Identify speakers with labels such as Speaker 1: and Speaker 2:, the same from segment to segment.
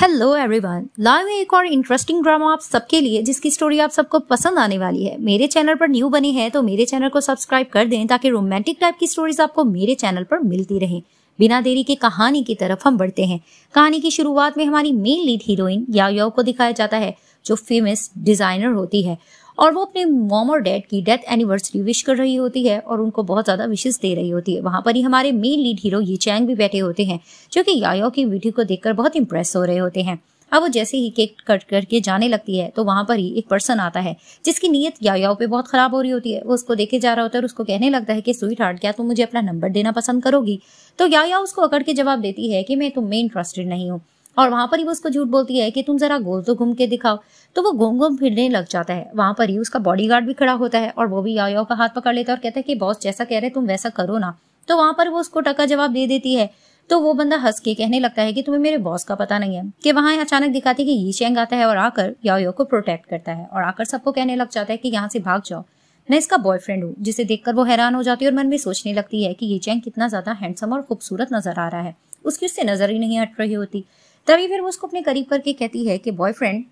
Speaker 1: hello everyone live है एक और इंटरेस्टिंग ड्रामा आप सबके लिए जिसकी स्टोरी आप सबको पसंद आने वाली है मेरे चैनल पर न्यू बनी है तो मेरे चैनल को सब्सक्राइब कर दें ताकि रोमांटिक टाइप की स्टोरीज आपको मेरे चैनल पर मिलती रहें बिना देरी के कहानी की तरफ हम बढ़ते हैं कहानी की शुरुआत में हमारी मेन लीड हीरोइन याओ को दिखाया जाता है जो फेमस डिजाइनर होती है और वो अपने मॉम और डैड की डेथ एनिवर्सरी विश कर रही होती है और उनको बहुत ज़्यादा विशेष दे रही होती है वहाँ पर ही हमारे मेन लीड हीरो ये चैंग भी बैठे होते हैं जो कि यायो की वीडियो को देखकर बहुत इंप्रेस हो रहे होते हैं अब वो जैसे ही केक कट करके जाने लगती है तो वहाँ पर ही एक पर्सन आता है जिसकी नीयत यायाओ पे बहुत खराब हो रही होती है वो उसको देखे जा रहा होता है और उसको कहने लगता है कि स्वीट हार्ट क्या तुम मुझे अपना नंबर देना पसंद करोगी तो याओ उसको अकड़ के जवाब देती है कि मैं तुम में इंटरेस्टेड नहीं हूँ और वहां पर ही वो उसको झूठ बोलती है कि तुम जरा गोल तो घूम के दिखाओ तो वो घूम घूम फिरने लग जाता है वहां पर ही उसका बॉडीगार्ड भी खड़ा होता है और वो भी याओ का हाथ पकड़ लेता है और कहता है कि बॉस जैसा कह रहे तुम वैसा करो ना तो वहां पर वो उसको टका जवाब दे देती है तो वो बंदा हंस के कहने लगता है कि तुम्हें मेरे बॉस का पता नहीं है कि वहां अचानक दिखाती है कि यी शेंग आता है और आकर याओयो को प्रोटेक्ट करता है और आकर सबको कहने लग जाता है कि यहाँ से भाग जाओ मैं इसका बॉयफ्रेंड हूँ जिसे देखकर वो हैरान हो जाती है और मन में सोचने लगती है कि ये चैंग कितना ज्यादा हैंडसम और खूबसूरत नजर आ रहा है उसकी उससे नजर ही नहीं हट रही होती तभी फिर वो उसको अपने करीब करके कहती है कि बॉयफ्रेंड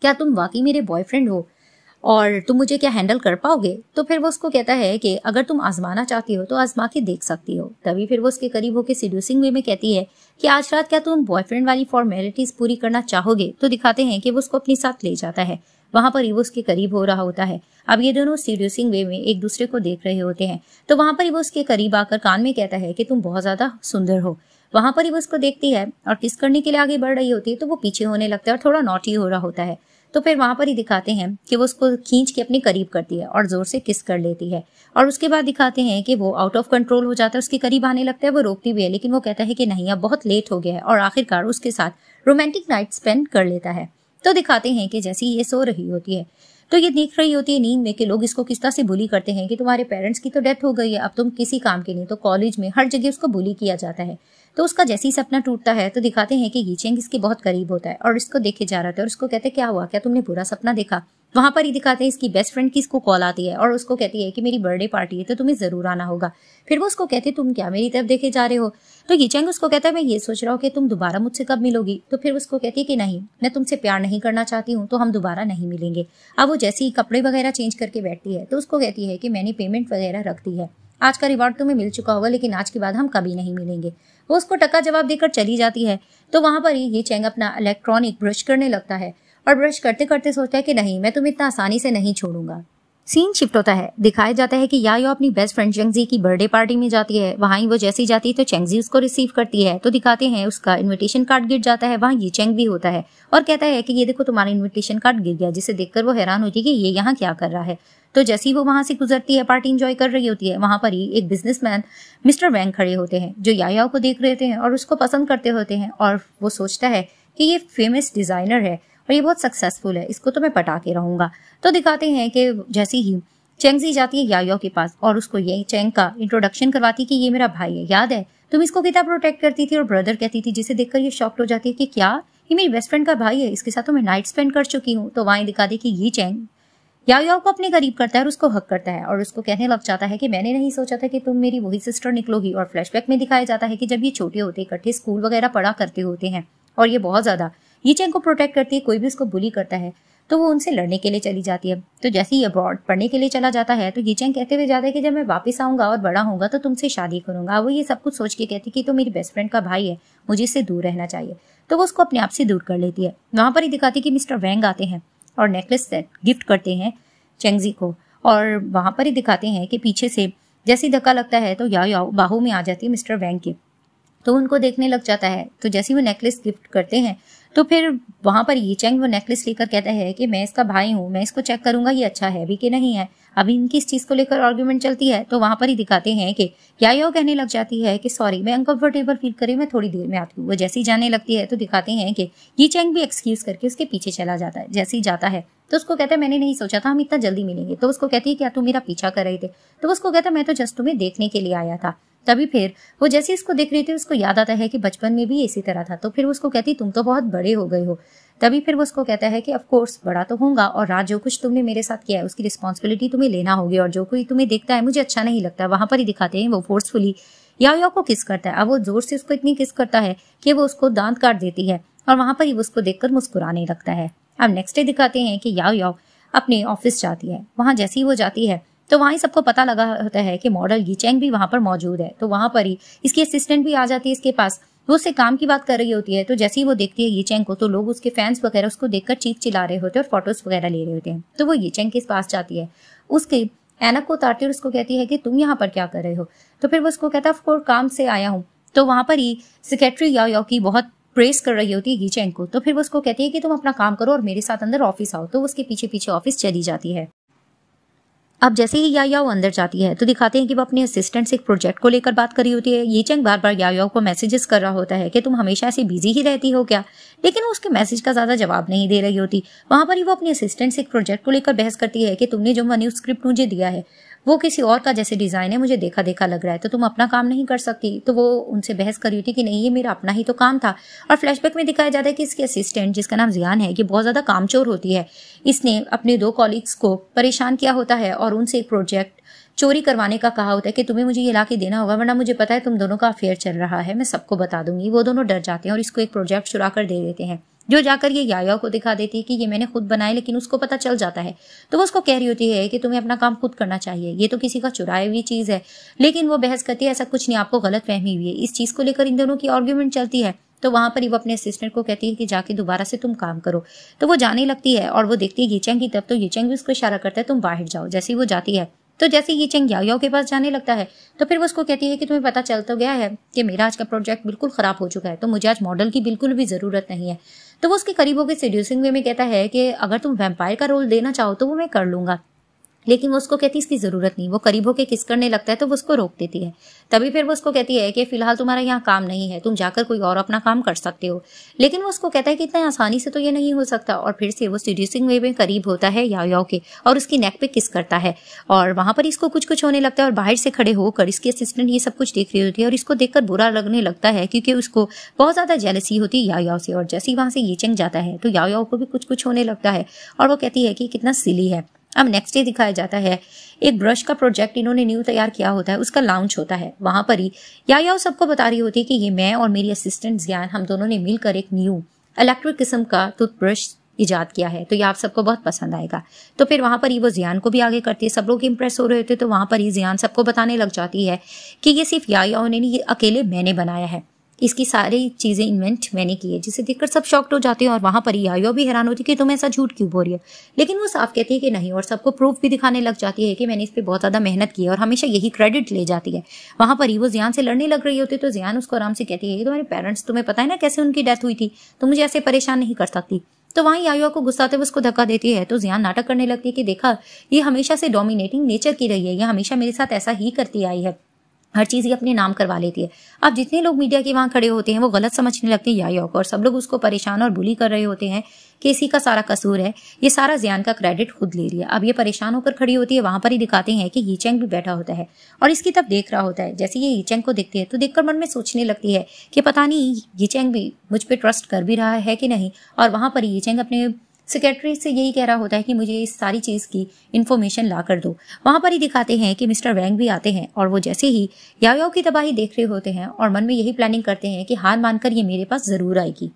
Speaker 1: क्या तुम वाकई मेरे बॉयफ्रेंड हो और तुम मुझे क्या हैंडल कर पाओगे तो फिर वो उसको कहता है कि अगर तुम आजमाना चाहती हो तो आजमा के देख सकती हो तभी फिर वो उसके करीब होकर सीड्यूसिंग वे में कहती है कि आज रात क्या तुम बॉयफ्रेंड वाली फॉर्मेलिटीज पूरी करना चाहोगे तो दिखाते हैं कि वो उसको अपने साथ ले जाता है वहां पर ही वो उसके करीब हो रहा होता है अब ये दोनों सीड्यूसिंग वे में एक दूसरे को देख रहे होते हैं तो वहां पर ही वो उसके करीब आकर कान में कहता है कि तुम बहुत ज्यादा सुंदर हो वहां पर ही वो उसको देखती है और किस करने के लिए आगे बढ़ रही होती है तो वो पीछे होने लगता है और थोड़ा नोटी हो रहा होता है तो फिर वहां पर ही दिखाते हैं कि वो उसको खींच के अपने करीब करती है और जोर से किस कर लेती है और उसके बाद दिखाते हैं कि वो आउट ऑफ कंट्रोल हो जाता है उसके करीब आने लगता है वो रोकती भी है लेकिन वो कहता है कि नहीं अब बहुत लेट हो गया है और आखिरकार उसके साथ रोमांटिक नाइट स्पेंड कर लेता है तो दिखाते हैं कि जैसे ये सो रही होती है तो ये देख रही होती है नींद में कि लोग इसको किस तरह से बुली करते हैं कि तुम्हारे पेरेंट्स की तो डेथ हो गई है अब तुम किसी काम के नहीं तो कॉलेज में हर जगह उसको बुली किया जाता है तो उसका जैसे ही सपना टूटता है तो दिखाते हैं कि गीचेंग इसके बहुत करीब होता है और इसको देखे जा रहा था और उसको कहते हैं क्या हुआ क्या तुमने बुरा सपना देखा वहां पर ही दिखाते हैं इसकी बेस्ट फ्रेंड की इसको कॉल आती है और उसको कहती है कि मेरी बर्थडे पार्टी है तो तुम्हें जरूर आना होगा फिर वो उसको कहते तुम क्या मेरी तरफ देखे जा रहे हो तो यीचेंग उसको कहता है मैं ये सोच रहा हूँ कि तुम दोबारा मुझसे कब मिलोगी तो फिर उसको कहती है कि नहीं मैं तुमसे प्यार नहीं करना चाहती हूँ तो हम दोबारा नहीं मिलेंगे अब वो जैसे ही कपड़े वगैरह चेंज करके बैठती है तो उसको कहती है कि मैंने पेमेंट वगैरह रख दी है आज का रिवॉर्ड तुम्हें मिल चुका होगा लेकिन आज के बाद हम कभी नहीं मिलेंगे वो उसको टक्का जवाब देकर चली जाती है तो वहां पर ही ये चेंग अपना इलेक्ट्रॉनिक ब्रश करने लगता है और ब्रश करते करते सोचता है कि नहीं मैं तुम्हें इतना आसानी से नहीं छोड़ूंगा सीन शिफ्ट होता है दिखाया जाता है कि या यो अपनी बेस्ट फ्रेंड चेंगजी की बर्थडे पार्टी में जाती है वहाँ ही वो जैसी जाती है तो चेंगजी उसको रिसीव करती है तो दिखाते हैं उसका इन्विटेशन कार्ड गिर जाता है वहाँ ये चेंग भी होता है और कहता है कि ये देखो तुम्हारा इन्विटेशन कार्ड गिर गया जिसे देखकर वो हैरान होती है कि ये यहाँ क्या कर रहा है तो जैसे ही वो वहां से गुजरती है पार्टी इंजॉय कर रही होती है वहां पर ही एक बिजनेसमैन मिस्टर वैंग खड़े होते हैं जो यायाओ को देख रहे होते हैं और उसको पसंद करते होते हैं और वो सोचता है कि ये फेमस डिज़ाइनर है और ये बहुत सक्सेसफुल है इसको तो मैं पटा के रहूंगा तो दिखाते हैं कि जैसे ही चेंगजी जाती है यायो के पास और उसको ये चेंग का इंट्रोडक्शन करवाती कि ये मेरा भाई है याद है तुम इसको कितना प्रोटेक्ट करती थी और ब्रदर कहती थी जिसे देखकर ये शॉक्ट हो जाती है कि क्या ये मेरी बेस्ट फ्रेंड का भाई है इसके साथ तो मैं नाइट स्पेंड कर चुकी हूँ तो वहां दिखा दे कि ये चेंग याओ को अपने करीब करता है और उसको हक करता है और उसको कहने लग जाता है कि मैंने नहीं सोचा था कि तुम मेरी वही सिस्टर निकलोगी और फ्लैशबैक में दिखाया जाता है कि जब ये छोटे होते इकट्ठे स्कूल वगैरह पढ़ा करते होते हैं और ये बहुत ज्यादा ये चैंग को प्रोटेक्ट करती है कोई भी उसको बुली करता है तो वो उनसे लड़ने के लिए चली जाती है तो जैसे ही अब्रॉड पढ़ने के लिए चला जाता है तो ये यीचैंग कहते हुए जाता है कि जब मैं वापस आऊंगा और बड़ा होऊंगा तो तुमसे शादी करूंगा वो ये सब कुछ सोच के कहती है कि तो मेरी बेस्ट फ्रेंड का भाई है मुझे इससे दूर रहना चाहिए तो वो उसको अपने आप से दूर कर लेती है वहां पर ही दिखाती है कि मिस्टर वैंग आते हैं और नेकलेस सेट गिफ्ट करते हैं चेंगजी को और वहां पर ही दिखाते हैं कि पीछे से जैसे धक्का लगता है तो या बाहू में आ जाती है मिस्टर वैंग की तो उनको देखने लग जाता है तो जैसे वो नेकलेस गिफ्ट करते हैं तो फिर वहां पर ये चैंग वो नेकलेस लेकर कहता है कि मैं इसका भाई हूँ मैं इसको चेक करूंगा ये अच्छा है अभी कि नहीं है अभी इनकी इस चीज़ को लेकर आर्ग्यूमेंट चलती है तो वहां पर ही दिखाते हैं कि क्या यो कहने लग जाती है कि सॉरी मैं अनकम्फर्टेबल फील करी मैं थोड़ी देर में आती हूँ वो जैसे ही जाने लगती है तो दिखाते हैं कि ये चैंग भी एक्सक्यूज करके उसके पीछे चला जाता है जैसे ही जाता है तो उसको कहता है मैंने नहीं सोचा था हम इतना जल्दी मिलेंगे तो उसको कहती है क्या तुम मेरा पीछा कर रहे थे तो उसको कहता है मैं तो जस्ट तुम्हें देखने के लिए आया था तभी फिर वो जैसे इसको देख रही थी उसको याद आता है कि बचपन में भी इसी तरह था तो फिर उसको कहती तुम तो बहुत बड़े हो गए हो तभी फिर वो उसको कहता है कि कोर्स बड़ा तो होगा और रात जो कुछ तुमने मेरे साथ किया है उसकी रिस्पॉन्सिबिलिटी तुम्हें लेना होगी और जो कोई तुम्हें देखता है मुझे अच्छा नहीं लगता वहां पर ही दिखाते हैं वो फोर्सफुली याओ याओ को किस करता है अब वो जोर से उसको इतनी किस करता है कि वो उसको दांत काट देती है और वहां पर ही वो उसको देखकर मुस्कुराने लगता है अब नेक्स्ट डे दिखाते हैं कि याओ याओ अपने ऑफिस जाती है वहां जैसे ही वो जाती है तो ही सबको पता लगा होता है कि मॉडल चैंग भी वहां पर मौजूद है तो वहां पर ही इसकी असिस्टेंट भी आ जाती है इसके पास वो उससे काम की बात कर रही होती है तो जैसे ही वो देखती है ये चैंग को तो लोग उसके फैंस वगैरह उसको देखकर चीख चिल्ला रहे होते हैं और फोटोज वगैरह ले रहे होते हैं तो वो ये चैंग के पास जाती है उसके एनक को उतारती है उसको कहती है कि तुम यहाँ पर क्या कर रहे हो तो फिर वो उसको कहता है ऑफकोर्स काम से आया हूँ तो वहाँ पर ही सेक्रेटरी या, की बहुत प्रेस कर रही होती है चैंग को तो फिर वो उसको कहती है कि तुम अपना काम करो और मेरे साथ अंदर ऑफिस आओ तो उसके पीछे पीछे ऑफिस चली जाती है अब जैसे ही या याओ अंदर जाती है तो दिखाते हैं कि वह अपने असिस्टेंट से एक प्रोजेक्ट को लेकर बात करी होती है ये चंग बार बार या याओ को मैसेजेस कर रहा होता है कि तुम हमेशा ऐसे बिजी ही रहती हो क्या लेकिन वो उसके मैसेज का ज्यादा जवाब नहीं दे रही होती वहां पर ही वो अपने असिस्टेंट से एक प्रोजेक्ट को लेकर बहस करती है कि तुमने जो मैन्यू मुझे दिया है वो किसी और का जैसे डिज़ाइन है मुझे देखा देखा लग रहा है तो तुम अपना काम नहीं कर सकती तो वो उनसे बहस कर रही थी कि नहीं ये मेरा अपना ही तो काम था और फ्लैशबैक में दिखाया जाता है कि इसकी असिस्टेंट जिसका नाम जियान है ये बहुत ज़्यादा कामचोर होती है इसने अपने दो कॉलीग्स को परेशान किया होता है और उनसे एक प्रोजेक्ट चोरी करवाने का कहा होता है कि तुम्हें मुझे ये ला देना होगा वरना मुझे पता है तुम दोनों का अफेयर चल रहा है मैं सबको बता दूंगी वो दोनों डर जाते हैं और इसको एक प्रोजेक्ट चुरा कर दे देते हैं जो जाकर ये याया को दिखा देती है कि ये मैंने खुद बनाया लेकिन उसको पता चल जाता है तो वो उसको कह रही होती है कि तुम्हें अपना काम खुद करना चाहिए ये तो किसी का चुराई हुई चीज़ है लेकिन वो बहस करती है ऐसा कुछ नहीं आपको गलत फहमी हुई है इस चीज़ को लेकर इन दोनों की आर्ग्यूमेंट चलती है तो वहां पर ही वो अपने असिस्टेंट को कहती है कि जाके दोबारा से तुम काम करो तो वो जाने लगती है और वो देखती है ये चंग की तब तो ये चंग भी उसको इशारा करता है तुम बाहर जाओ जैसे ही वो जाती है तो जैसे ही चेंग याओ के पास जाने लगता है तो फिर वो उसको कहती है कि तुम्हें पता चल तो गया है कि मेरा आज का प्रोजेक्ट बिल्कुल ख़राब हो चुका है तो मुझे आज मॉडल की बिल्कुल भी ज़रूरत नहीं है तो वो उसके करीबों के सीड्यूसिंग वे में कहता है कि अगर तुम वेम्पायर का रोल देना चाहो तो वो मैं कर लूंगा लेकिन वो उसको कहती है इसकी ज़रूरत नहीं वो करीब के किस करने लगता है तो वो उसको रोक देती है तभी फिर वो उसको कहती है कि फ़िलहाल तुम्हारा यहाँ काम नहीं है तुम जाकर कोई और अपना काम कर सकते हो लेकिन वो उसको कहता है कि इतना आसानी से तो ये नहीं हो सकता और फिर से वो सीरियसिंग वे में करीब होता है या के और उसकी नेक पे किस करता है और वहां पर इसको कुछ कुछ होने लगता है और बाहर से खड़े होकर इसकी असिस्टेंट ये सब कुछ देख रही होती है और इसको देखकर बुरा लगने लगता है क्योंकि उसको बहुत ज़्यादा जेलसी होती है या से और जैसे ही वहाँ से ये चंग जाता है तो या को भी कुछ कुछ होने लगता है और वो कहती है कि कितना सिली है अब नेक्स्ट डे दिखाया जाता है एक ब्रश का प्रोजेक्ट इन्होंने न्यू तैयार किया होता है उसका लॉन्च होता है वहां पर ही या या सबको बता रही होती है कि ये मैं और मेरी असिस्टेंट ज्ञान हम दोनों ने मिलकर एक न्यू इलेक्ट्रिक किस्म का टूथब्रश ईजाद किया है तो ये आप सबको बहुत पसंद आएगा तो फिर वहां पर ही वो जियान को भी आगे करती है सब लोग इम्प्रेस हो रहे होते तो वहां पर ही जियान सबको बताने लग जाती है कि ये सिर्फ या, या ये अकेले मैंने बनाया है इसकी सारी चीज़ें इन्वेंट मैंने की है जिसे देखकर सब शॉक्ट हो जाते हैं और वहाँ पर यायो भी हैरान होती है कि तुम ऐसा झूठ क्यों बोल रही हो लेकिन वो साफ कहती है कि नहीं और सबको प्रूफ भी दिखाने लग जाती है कि मैंने इस पर बहुत ज़्यादा मेहनत की है और हमेशा यही क्रेडिट ले जाती है वहाँ पर ही वो जियान से लड़ने लग रही होती है तो जियान उसको आराम से कहती है तुम्हारे तो पेरेंट्स तुम्हें पता है ना कैसे उनकी डेथ हुई थी तो मुझे ऐसे परेशान नहीं कर सकती तो वहीं आयुआ को गुस्साते हुए उसको धक्का देती है तो जियान नाटक करने लगती है कि देखा ये हमेशा से डोमिनेटिंग नेचर की रही है ये हमेशा मेरे साथ ऐसा ही करती आई है हर चीज़ ही अपने नाम करवा लेती है अब जितने लोग मीडिया के वहाँ खड़े होते हैं वो गलत समझने लगते हैं या और सब लोग उसको परेशान और बुली कर रहे होते हैं कि इसी का सारा कसूर है ये सारा ज्ञान का क्रेडिट खुद ले रही है अब ये परेशान होकर खड़ी होती है वहाँ पर ही दिखाते हैं कि हीचेंग भी बैठा होता है और इसकी तब देख रहा होता है जैसे ये हीचेंग को देखती है तो देखकर मन में सोचने लगती है कि पता नहीं हीचेंग भी मुझ पर ट्रस्ट कर भी रहा है कि नहीं और वहाँ पर हीचेंग अपने सेक्रेटरी से यही कह रहा होता है कि मुझे इस सारी चीज़ की इन्फॉर्मेशन ला कर दो वहाँ पर ही दिखाते हैं कि मिस्टर वैंग भी आते हैं और वो जैसे ही याव्याव की तबाही देख रहे होते हैं और मन में यही प्लानिंग करते हैं कि हार मानकर ये मेरे पास ज़रूर आएगी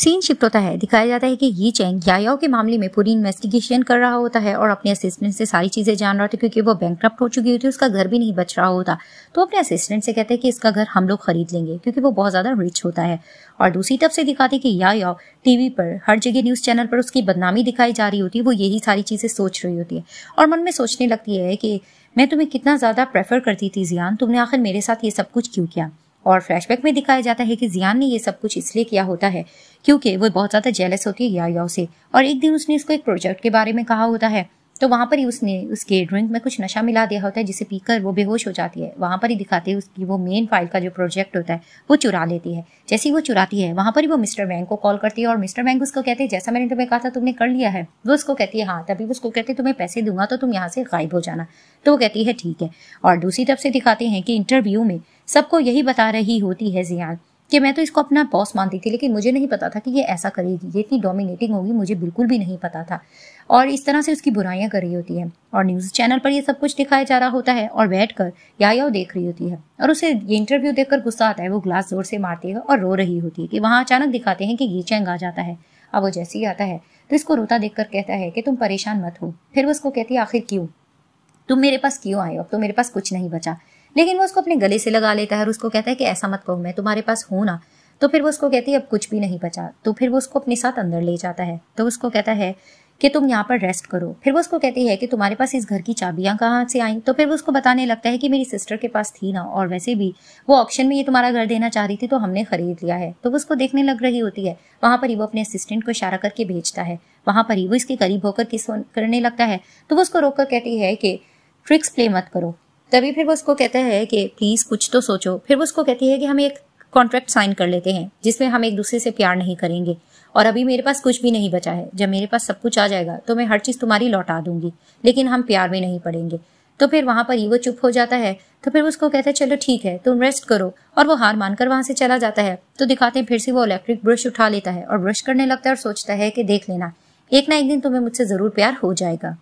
Speaker 1: सीन शिफ्ट होता है दिखाया जाता है कि ये चैंग यायाओ के मामले में पूरी इन्वेस्टिगेशन कर रहा होता है और अपने असिस्टेंट से सारी चीजें जान रहा होता है क्योंकि वो बैंक हो चुकी होती है उसका घर भी नहीं बच रहा होता तो अपने असिस्टेंट से कहते हैं कि इसका घर हम लोग खरीद लेंगे क्योंकि वो बहुत ज्यादा रिच होता है और दूसरी तरफ से दिखाते कि यायाओ टीवी पर हर जगह न्यूज चैनल पर उसकी बदनामी दिखाई जा रही होती है वो यही सारी चीजें सोच रही होती है और मन में सोचने लगती है कि मैं तुम्हें कितना ज्यादा प्रेफर करती थी जियान तुमने आखिर मेरे साथ ये सब कुछ क्यों किया और फ्लैशबैक में दिखाया जाता है कि जियान ने ये सब कुछ इसलिए किया होता है क्योंकि वो बहुत ज़्यादा जेलस होती है याओ से और एक दिन उसने इसको एक प्रोजेक्ट के बारे में कहा होता है तो वहां पर ही उसने उसके ड्रिंक में कुछ नशा मिला दिया होता है जिसे पीकर वो बेहोश हो जाती है वहां पर ही दिखाते हैं उसकी वो मेन फाइल का जो प्रोजेक्ट होता है वो चुरा लेती है जैसे ही वो चुराती है वहां पर ही वो मिस्टर बैंक को कॉल करती है और मिस्टर बैंक उसको कहते हैं जैसा मैंने तुम्हें कहा था तुमने कर लिया है वो उसको कहती है हाँ तभी उसको कहते तुम्हें पैसे दूंगा तो तुम यहाँ से गायब हो जाना तो वो कहती है ठीक है और दूसरी तरफ से दिखाते हैं कि इंटरव्यू में सबको यही बता रही होती है जियान कि मैं तो इसको अपना बॉस मानती थी लेकिन मुझे नहीं पता था कि ये ऐसा करेगी ये इतनी डोमिनेटिंग होगी मुझे बिल्कुल भी नहीं पता था और इस तरह से उसकी बुराइयां कर रही होती है और न्यूज़ चैनल पर ये सब कुछ दिखाया जा रहा होता है और बैठ कर या देख रही होती है और उसे ये इंटरव्यू देखकर गुस्सा आता है वो ग्लास जोर से मारती है और रो रही होती है कि वहां अचानक दिखाते हैं कि ये चैंग आ जाता है अब वो जैसे ही आता है तो इसको रोता देखकर कहता है कि तुम परेशान मत हो फिर वो उसको कहती है आखिर क्यों तुम मेरे पास क्यों आए अब तो मेरे पास कुछ नहीं बचा लेकिन वो उसको अपने गले से लगा लेता है और उसको कहता है कि ऐसा मत कहो मैं तुम्हारे पास हूं ना तो फिर वो उसको कहती है अब कुछ भी नहीं बचा तो फिर वो उसको अपने साथ अंदर ले जाता है तो उसको कहता है कि तुम यहाँ पर रेस्ट करो फिर वो उसको कहती है कि तुम्हारे पास इस घर की चाबियां कहाँ से आई तो फिर वो उसको बताने लगता है कि मेरी सिस्टर के पास थी ना और वैसे भी वो ऑप्शन में ये तुम्हारा घर देना चाह रही थी तो हमने खरीद लिया है तो वो उसको देखने लग रही होती है वहां पर ही वो अपने असिस्टेंट को इशारा करके भेजता है वहां पर ही वो इसके करीब होकर किस करने लगता है तो वो उसको रोक कर कहती है कि ट्रिक्स प्ले मत करो तभी फिर वो उसको कहता है कि प्लीज़ कुछ तो सोचो फिर वो उसको कहती है कि हम एक कॉन्ट्रैक्ट साइन कर लेते हैं जिसमें हम एक दूसरे से प्यार नहीं करेंगे और अभी मेरे पास कुछ भी नहीं बचा है जब मेरे पास सब कुछ आ जाएगा तो मैं हर चीज़ तुम्हारी लौटा दूंगी लेकिन हम प्यार में नहीं पड़ेंगे तो फिर वहां पर ही वो चुप हो जाता है तो फिर उसको कहता है चलो ठीक है तुम रेस्ट करो और वो हार मानकर वहां से चला जाता है तो दिखाते हैं फिर से वो इलेक्ट्रिक ब्रश उठा लेता है और ब्रश करने लगता है और सोचता है कि देख लेना एक ना एक दिन तुम्हें मुझसे ज़रूर प्यार हो जाएगा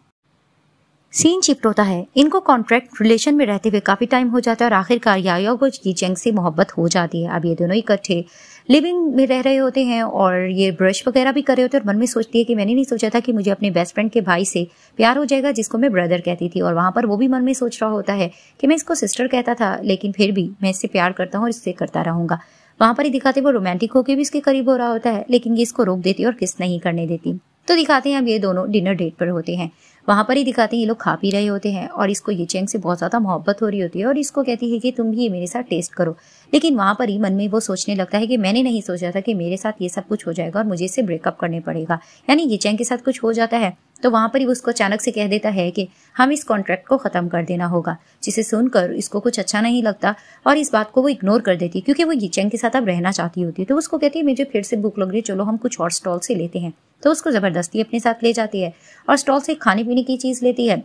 Speaker 1: सीन शिफ्ट होता है इनको कॉन्ट्रैक्ट रिलेशन में रहते हुए काफ़ी टाइम हो जाता है और आखिरकार यायोगोज की जंग से मोहब्बत हो जाती है अब ये दोनों इकट्ठे लिविंग में रह रहे होते हैं और ये ब्रश वगैरह भी कर रहे होते हैं और मन में सोचती है कि मैंने नहीं सोचा था कि मुझे अपने बेस्ट फ्रेंड के भाई से प्यार हो जाएगा जिसको मैं ब्रदर कहती थी और वहाँ पर वो भी मन में सोच रहा होता है कि मैं इसको सिस्टर कहता था लेकिन फिर भी मैं इससे प्यार करता हूँ और इससे करता रहूंगा वहाँ पर ही दिखाते वो रोमांटिक होकर भी इसके करीब हो रहा होता है लेकिन ये इसको रोक देती और किस नहीं करने देती तो दिखाते हैं अब ये दोनों डिनर डेट पर होते हैं वहाँ पर ही दिखाते हैं ये लोग खा पी रहे होते हैं और इसको ये चेंग से बहुत ज़्यादा मोहब्बत हो रही होती है और इसको कहती है कि तुम भी ये मेरे साथ टेस्ट करो लेकिन वहाँ पर ही मन में वो सोचने लगता है कि मैंने नहीं सोचा था कि मेरे साथ ये सब कुछ हो जाएगा और मुझे इसे ब्रेकअप करने पड़ेगा यानी ये चेंग के साथ कुछ हो जाता है तो वहां पर ही उसको अचानक से कह देता है कि हम इस कॉन्ट्रैक्ट को ख़त्म कर देना होगा जिसे सुनकर इसको कुछ अच्छा नहीं लगता और इस बात को वो इग्नोर कर देती क्योंकि वो यिचेंग के साथ अब रहना चाहती होती है तो उसको कहती है मुझे फिर से भूख लग रही है चलो हम कुछ और स्टॉल से लेते हैं तो उसको ज़बरदस्ती अपने साथ ले जाती है और स्टॉल से खाने पीने की चीज़ लेती है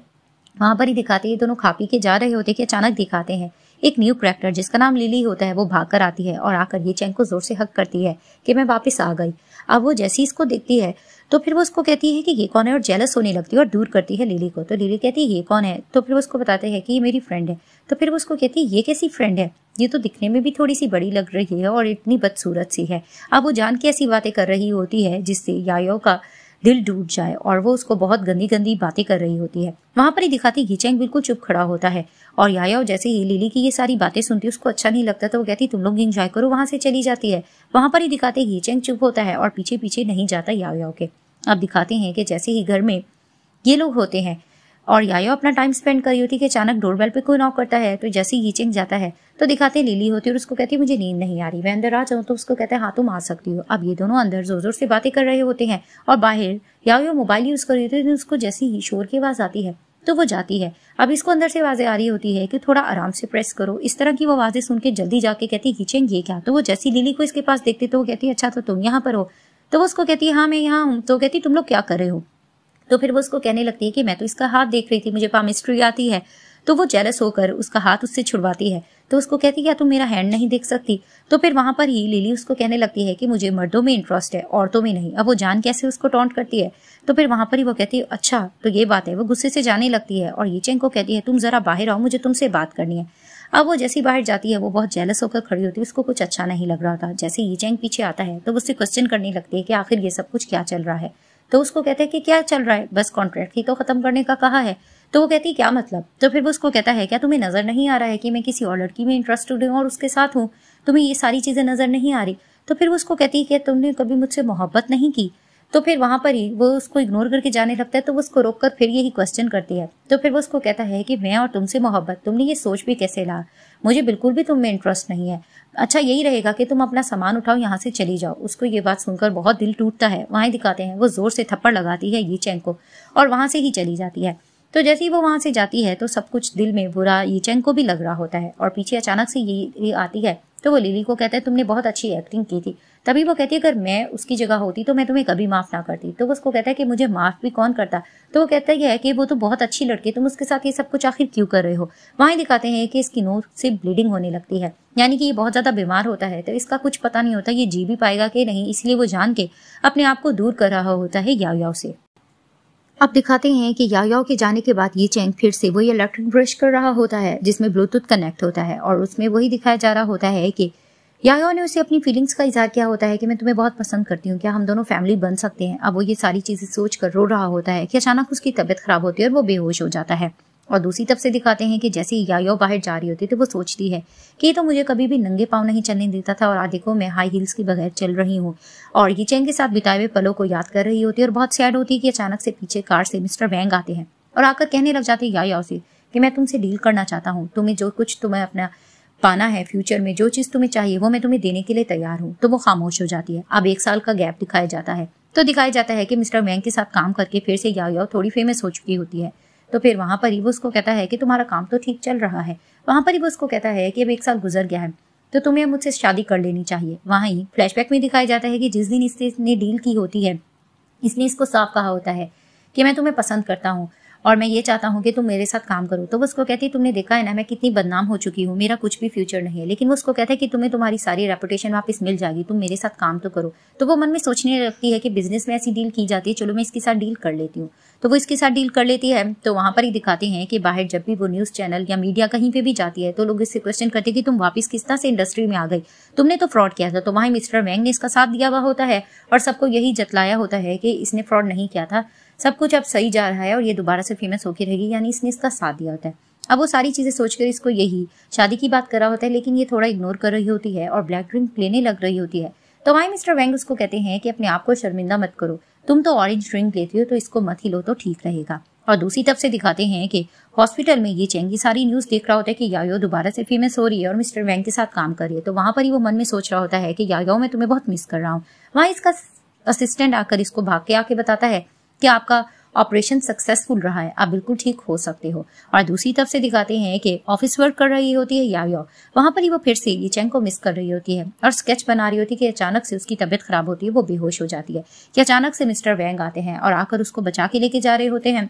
Speaker 1: वहां पर ही दिखाते है दोनों खा पी के जा रहे होते कि अचानक दिखाते हैं एक न्यू करेक्टर जिसका नाम लिली होता है वो भाग कर आती है और आकर ये चैंग को जोर से हक करती है कि मैं वापस आ गई अब वो जैसी इसको देखती है तो फिर वो उसको कहती है कि ये कौन है और जेलस होने लगती है और दूर करती है लिली को तो लिली कहती है ये कौन है तो फिर वो उसको बताते हैं कि ये मेरी फ्रेंड है तो फिर वो उसको कहती है ये कैसी फ्रेंड है ये तो दिखने में भी थोड़ी सी बड़ी लग रही है और इतनी बदसूरत सी है अब वो जान के ऐसी बातें कर रही होती है जिससे यायो का दिल टूट जाए और वो उसको बहुत गंदी गंदी बातें कर रही होती है वहां पर ही दिखाती घीचैंग बिल्कुल चुप खड़ा होता है और यायाओ जैसे ही लीली की ये सारी बातें सुनती उसको अच्छा नहीं लगता तो वो कहती तुम लोग इंजॉय करो वहां से चली जाती है वहां पर ही दिखाते घीचैंग चुप होता है और पीछे पीछे नहीं जाता याओ के अब दिखाते हैं कि जैसे ही घर में ये लोग होते हैं और यायो अपना टाइम स्पेंड कर रही होती है कि अचानक डोरबेल पे कोई नॉक करता है तो जैसे ही चिंग जाता है तो दिखाते लीली होती है और उसको कहती है मुझे नींद नहीं आ रही मैं अंदर आ जाऊँ तो उसको कहते हैं हाँ तुम आ सकती हो अब ये दोनों अंदर जोर जोर से बातें कर रहे होते हैं और बाहर यायो मोबाइल यूज़ कर रही होती है तो उसको जैसी ही शोर की आवाज़ आती है तो वो जाती है अब इसको अंदर से आवाज़ें आ रही होती है कि थोड़ा आराम से प्रेस करो इस तरह की वो आवाज़ें सुन के जल्दी जाके कहती है ये क्या तो वो जैसी लिली को इसके पास देखती तो वो कहती है अच्छा तो तुम यहाँ पर हो तो वो उसको कहती है हाँ मैं यहाँ हूँ तो कहती तुम लोग क्या कर रहे हो तो फिर वो उसको कहने लगती है कि मैं तो इसका हाथ देख रही थी मुझे पामिस्ट्री आती है तो वो जेलस होकर उसका हाथ उससे छुड़वाती है तो उसको कहती है क्या तुम मेरा हैंड नहीं देख सकती तो फिर वहां पर ही लिली उसको कहने लगती है कि मुझे मर्दों में इंटरेस्ट है औरतों में नहीं अब वो जान कैसे उसको टॉन्ट करती है तो फिर वहां पर ही वो कहती है अच्छा तो ये बात है वो गुस्से से जाने लगती है और ये चेंग को कहती है तुम जरा बाहर आओ मुझे तुमसे बात करनी है अब वो जैसी बाहर जाती है वो बहुत जेलस होकर खड़ी होती है उसको कुछ अच्छा नहीं लग रहा था जैसे ये चैंग पीछे आता है तो उससे क्वेश्चन करने लगती है कि आखिर ये सब कुछ क्या चल रहा है तो उसको कहते हैं कि क्या चल रहा है बस कॉन्ट्रैक्ट ही तो ख़त्म करने का कहा है तो वो कहती है क्या मतलब तो फिर वो उसको कहता है क्या तुम्हें नज़र नहीं आ रहा है कि मैं किसी और लड़की में इंटरेस्टेड हूँ और उसके साथ हूँ तुम्हें ये सारी चीज़ें नज़र नहीं आ रही तो फिर वो उसको कहती है कि तुमने कभी मुझसे मोहब्बत नहीं की तो फिर वहां पर ही वो उसको इग्नोर करके जाने लगता है तो वो उसको रोक कर फिर यही क्वेश्चन करती है तो फिर वो उसको कहता है कि मैं और तुमसे मोहब्बत तुमने ये सोच भी कैसे ला मुझे बिल्कुल भी तुम में इंटरेस्ट नहीं है अच्छा यही रहेगा कि तुम अपना सामान उठाओ यहाँ से चली जाओ उसको ये बात सुनकर बहुत दिल टूटता है वहां दिखाते हैं वो ज़ोर से थप्पड़ लगाती है ये चैंग को और वहां से ही चली जाती है तो जैसे ही वो वहां से जाती है तो सब कुछ दिल में बुरा ये चैंग को भी लग रहा होता है और पीछे अचानक से ये आती है तो वो लिली को कहता है तुमने बहुत अच्छी एक्टिंग की थी तभी वो कहती है अगर मैं उसकी जगह होती तो मैं तुम्हें कभी माफ़ ना करती तो वो उसको कहता है कि मुझे माफ़ भी कौन करता तो वो कहता है कि वो तो बहुत अच्छी लड़की तुम उसके साथ ये सब कुछ आखिर क्यों कर रहे हो वहां दिखाते हैं कि इसकी नोज से ब्लीडिंग होने लगती है यानी कि ये बहुत ज़्यादा बीमार होता है तो इसका कुछ पता नहीं होता ये जी भी पाएगा कि नहीं इसलिए वो जान के अपने आप को दूर कर रहा होता है याव याव से अब दिखाते हैं कि याओ के जाने के बाद ये चैन फिर से वही इलेक्ट्रिक ब्रश कर रहा होता है जिसमें ब्लूटूथ कनेक्ट होता है और उसमें वही दिखाया जा रहा होता है कि यायो ने उसे अपनी फीलिंग्स का इजहार किया होता है कि मैं तुम्हें बहुत पसंद करती हूँ क्या हम दोनों फैमिली बन सकते हैं अब वो ये सारी चीज़ें सोच कर रो रहा होता है कि अचानक उसकी तबीयत खराब होती है और वो बेहोश हो जाता है और दूसरी तरफ से दिखाते हैं कि जैसे ही यायो बाहर जा रही होती है तो वो सोचती है कि ये तो मुझे कभी भी नंगे पाँव नहीं चलने देता था और आज देखो मैं हाई हील्स के बगैर चल रही हूँ और ये चैंग के साथ बिताए हुए पलों को याद कर रही होती है और बहुत सैड होती है कि अचानक से पीछे कार से मिस्टर वैंग आते हैं और आकर कहने लग जाते हैं यायो से कि मैं तुमसे डील करना चाहता हूँ तुम्हें जो कुछ तुम्हें अपना पाना है फ्यूचर में जो चीज तुम्हें चाहिए वो मैं तुम्हें देने के लिए तैयार हूँ तो वो खामोश हो जाती है अब एक साल का गैप दिखाया जाता है तो दिखाया जाता है कि मिस्टर मैंग के साथ काम करके फिर से या थोड़ी फेमस हो चुकी होती है तो फिर वहाँ पर ही वो उसको कहता है कि तुम्हारा काम तो ठीक चल रहा है वहाँ पर ही वो उसको कहता है कि अब एक साल गुजर गया है तो तुम्हें मुझसे शादी कर लेनी चाहिए वहाँ ही फ्लैशबैक में दिखाया जाता है कि जिस दिन इससे इसने डील की होती है इसने इसको साफ कहा होता है कि मैं तुम्हें पसंद करता हूँ और मैं ये चाहता हूँ कि तुम मेरे साथ काम करो तो वो उसको कहती है तुमने देखा है ना मैं कितनी बदनाम हो चुकी हूँ मेरा कुछ भी फ्यूचर नहीं है लेकिन वो उसको कहता है कि तुम्हें तुम्हारी सारी रेपुटेशन वापस मिल जाएगी तुम मेरे साथ काम तो करो तो वो मन में सोचने लगती है कि बिजनेस में ऐसी डील की जाती है चलो मैं इसके साथ डील कर लेती हूँ तो वो इसके साथ डील कर लेती है तो वहाँ पर ही दिखाते हैं कि बाहर जब भी वो न्यूज़ चैनल या मीडिया कहीं पे भी जाती है तो लोग इससे क्वेश्चन करते हैं कि तुम वापस किस तरह से इंडस्ट्री में आ गई तुमने तो फ्रॉड किया था तो वहाँ मिस्टर वैंग ने इसका साथ दिया हुआ होता है और सबको यही जतलाया होता है कि इसने फ्रॉड नहीं किया था सब कुछ अब सही जा रहा है और ये दोबारा से फेमस होकर रहेगी यानी इसने इसका साथ दिया होता है अब वो सारी चीज़ें सोचकर इसको यही शादी की बात कर रहा होता है लेकिन ये थोड़ा इग्नोर कर रही होती है और ब्लैक ड्रिंक लेने लग रही होती है तो वाई मिस्टर वेंग उसको कहते हैं कि अपने आप को शर्मिंदा मत करो तुम तो ऑरेंज ड्रिंक लेती हो तो इसको मत ही लो तो ठीक रहेगा और दूसरी तरफ से दिखाते हैं कि हॉस्पिटल में ये चेंगी सारी न्यूज़ देख रहा होता है कि यायो दोबारा से फेमस हो रही है और मिस्टर वैंग के साथ काम कर रही है तो वहां पर ही वो मन में सोच रहा होता है कि यायो मैं तुम्हें बहुत मिस कर रहा हूँ वहां इसका असिस्टेंट आकर इसको भाग के आके बताता है कि आपका ऑपरेशन सक्सेसफुल रहा है आप बिल्कुल ठीक हो सकते हो और दूसरी तरफ से दिखाते हैं कि ऑफिस वर्क कर रही होती है या यो वहां पर ही वो फिर से ये चैंग को मिस कर रही होती है और स्केच बना रही होती है कि अचानक से उसकी तबीयत खराब होती है वो बेहोश हो जाती है कि अचानक से मिस्टर वैंग आते हैं और आकर उसको बचा के लेके जा रहे होते हैं